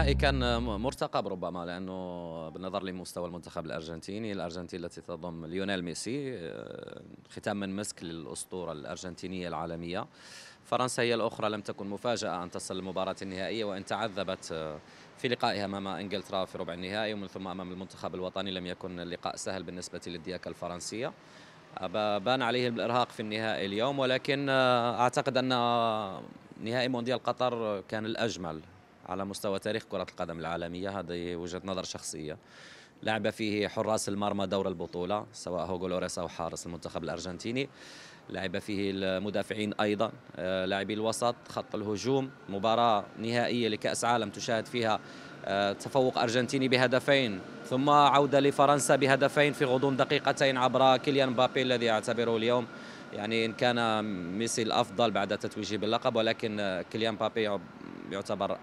النهائي كان مرتقب ربما لانه بالنظر لمستوى المنتخب الارجنتيني الارجنتين التي تضم ليونيل ميسي آه، ختام من مسك للاسطوره الارجنتينيه العالميه فرنسا هي الاخرى لم تكن مفاجاه ان تصل المباراه النهائيه وان تعذبت آه، في لقائها امام انجلترا في ربع النهائي ومن ثم امام المنتخب الوطني لم يكن اللقاء سهل بالنسبه للدياكه الفرنسيه بان عليهم الارهاق في النهائي اليوم ولكن آه، اعتقد ان نهائي مونديال قطر كان الاجمل على مستوى تاريخ كرة القدم العالمية هذه وجهة نظر شخصية لعب فيه حراس المرمى دور البطولة سواء هوغو لوريس أو حارس المنتخب الأرجنتيني لعب فيه المدافعين أيضا آه، لاعبي الوسط خط الهجوم مباراة نهائية لكأس عالم تشاهد فيها آه، تفوق أرجنتيني بهدفين ثم عودة لفرنسا بهدفين في غضون دقيقتين عبر كيليان مبابي الذي أعتبره اليوم يعني إن كان ميسي الأفضل بعد تتويجه باللقب ولكن آه، كيليان مبابي يعتبر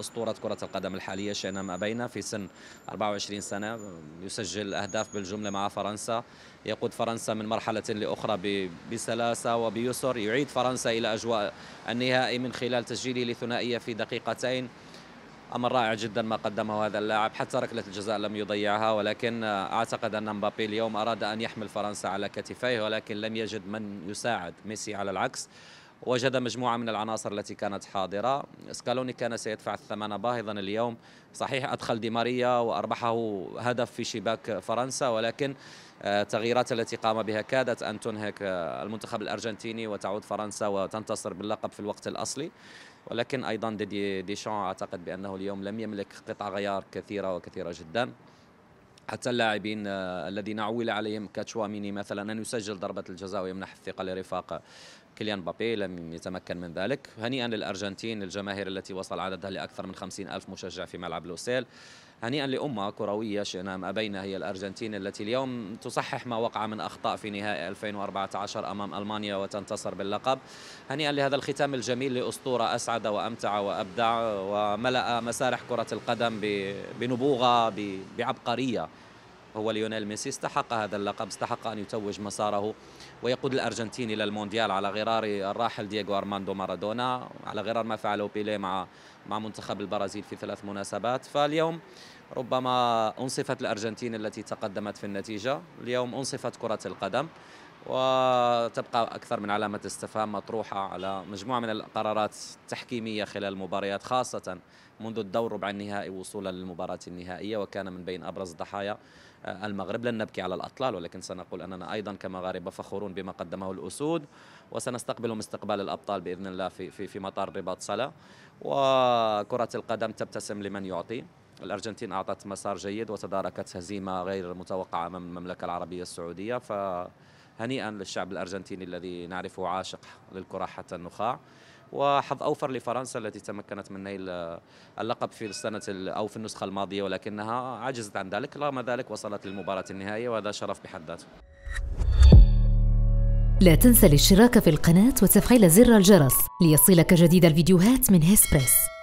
اسطوره كره القدم الحاليه شئنا ما بين في سن 24 سنه يسجل اهداف بالجمله مع فرنسا يقود فرنسا من مرحله لاخرى بسلاسه وبيسر يعيد فرنسا الى اجواء النهائي من خلال تسجيله لثنائيه في دقيقتين امر رائع جدا ما قدمه هذا اللاعب حتى ركله الجزاء لم يضيعها ولكن اعتقد ان مبابي اليوم اراد ان يحمل فرنسا على كتفيه ولكن لم يجد من يساعد ميسي على العكس وجد مجموعة من العناصر التي كانت حاضرة سكالوني كان سيدفع الثمن باهظا اليوم صحيح أدخل ديماريا وأربحه هدف في شباك فرنسا ولكن آه، التغييرات التي قام بها كادت أن تنهك آه، المنتخب الأرجنتيني وتعود فرنسا وتنتصر باللقب في الوقت الأصلي ولكن أيضا ديشان دي أعتقد بأنه اليوم لم يملك قطع غيار كثيرة وكثيرة جدا حتى اللاعبين آه، الذين عول عليهم كاتشواميني مثلا ان يسجل ضربه الجزاء ويمنح الثقه لرفاق كيليان مبابي لم يتمكن من ذلك هنيئا للأرجنتين الجماهير التي وصل عددها لأكثر من 50 ألف مشجع في ملعب لوسيل هنيئا لأمة كروية شئنا أم أبينا هي الأرجنتين التي اليوم تصحح ما وقع من أخطاء في نهائي 2014 أمام ألمانيا وتنتصر باللقب هنيئا لهذا الختام الجميل لأسطورة أسعد وأمتع وأبدع وملأ مسارح كرة القدم بنبوغة بعبقرية هو ليونيل ميسي استحق هذا اللقب استحق أن يتوج مساره ويقود الأرجنتين إلى المونديال على غرار الراحل دييغو أرماندو مارادونا على غرار ما فعله بيليه مع مع منتخب البرازيل في ثلاث مناسبات فاليوم ربما أنصفت الأرجنتين التي تقدمت في النتيجة اليوم أنصفت كرة القدم وتبقى أكثر من علامة استفهام مطروحة على مجموعة من القرارات التحكيمية خلال المباريات خاصة منذ الدور ربع النهائي وصولا للمباراة النهائية وكان من بين أبرز ضحايا آه، المغرب لن نبكي على الأطلال ولكن سنقول أننا أيضا كمغاربة فخورون بما قدمه الأسود وسنستقبلهم استقبال الأبطال بإذن الله في, في, في مطار رباط صلاة وكرة القدم تبتسم لمن يعطي الأرجنتين أعطت مسار جيد وتداركت هزيمة غير متوقعة أمام المملكة العربية السعودية ف هنيئا للشعب الأرجنتيني الذي نعرفه عاشق للكرة حتى النخاع وحظ اوفر لفرنسا التي تمكنت من نيل آه، اللقب في السنه او في النسخه الماضيه ولكنها عجزت عن ذلك رغم ذلك وصلت للمباراه النهائيه وهذا شرف بحد ذاته لا تنسى الاشتراك في القناه وتفعيل زر الجرس ليصلك جديد الفيديوهات من هيسبريس